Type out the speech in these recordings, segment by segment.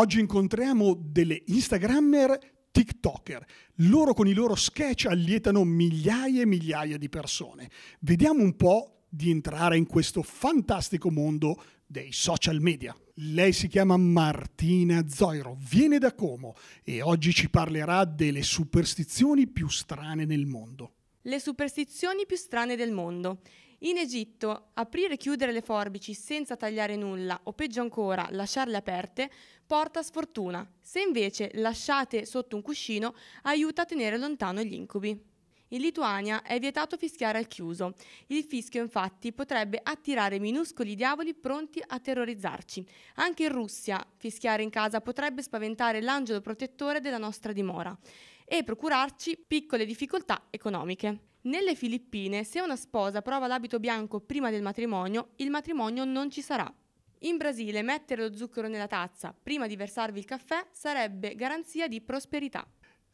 Oggi incontriamo delle Instagrammer TikToker. Loro con i loro sketch allietano migliaia e migliaia di persone. Vediamo un po' di entrare in questo fantastico mondo dei social media. Lei si chiama Martina Zoiro, viene da Como e oggi ci parlerà delle superstizioni più strane nel mondo. Le superstizioni più strane del mondo. In Egitto, aprire e chiudere le forbici senza tagliare nulla o peggio ancora lasciarle aperte porta sfortuna. Se invece lasciate sotto un cuscino, aiuta a tenere lontano gli incubi. In Lituania è vietato fischiare al chiuso. Il fischio infatti potrebbe attirare minuscoli diavoli pronti a terrorizzarci. Anche in Russia fischiare in casa potrebbe spaventare l'angelo protettore della nostra dimora e procurarci piccole difficoltà economiche. Nelle Filippine, se una sposa prova l'abito bianco prima del matrimonio, il matrimonio non ci sarà. In Brasile, mettere lo zucchero nella tazza prima di versarvi il caffè sarebbe garanzia di prosperità.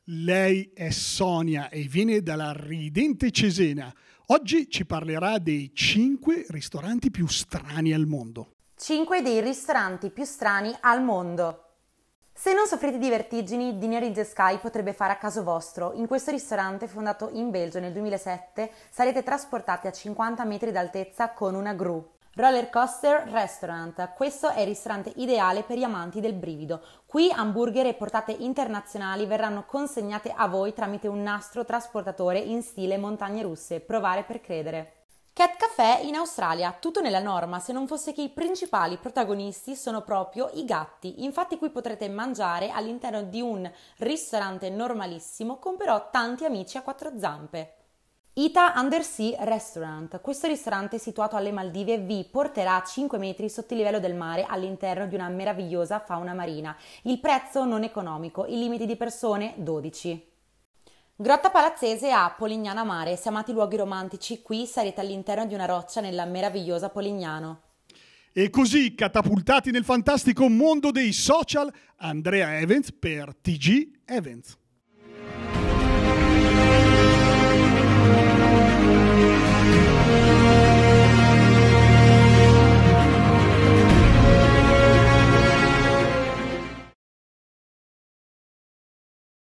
Lei è Sonia e viene dalla ridente Cesena. Oggi ci parlerà dei 5 ristoranti più strani al mondo. 5 dei ristoranti più strani al mondo. Se non soffrite di vertigini, Dinner in the Sky potrebbe fare a caso vostro. In questo ristorante, fondato in Belgio nel 2007, sarete trasportati a 50 metri d'altezza con una gru. Roller Coaster Restaurant. Questo è il ristorante ideale per gli amanti del brivido. Qui hamburger e portate internazionali verranno consegnate a voi tramite un nastro trasportatore in stile montagne russe. Provare per credere. Cat Café in Australia, tutto nella norma, se non fosse che i principali protagonisti sono proprio i gatti. Infatti qui potrete mangiare all'interno di un ristorante normalissimo con però tanti amici a quattro zampe. Ita Undersea Restaurant. Questo ristorante situato alle Maldive vi porterà a 5 metri sotto il livello del mare all'interno di una meravigliosa fauna marina. Il prezzo non economico, il limite di persone 12. Grotta Palazzese a Polignana Mare. Se amate i luoghi romantici, qui sarete all'interno di una roccia nella meravigliosa Polignano. E così, catapultati nel fantastico mondo dei social, Andrea Evans per TG Evans.